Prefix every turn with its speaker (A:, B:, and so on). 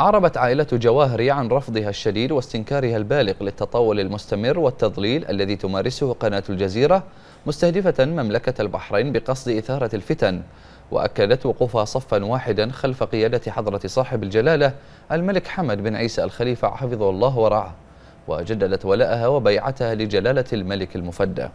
A: أعربت عائلة جواهري عن رفضها الشديد واستنكارها البالغ للتطاول المستمر والتضليل الذي تمارسه قناة الجزيرة مستهدفة مملكة البحرين بقصد إثارة الفتن وأكدت وقوفها صفا واحدا خلف قيادة حضرة صاحب الجلالة الملك حمد بن عيسى الخليفة حفظه الله ورعاه وجددت ولائها وبيعتها لجلالة الملك المفدى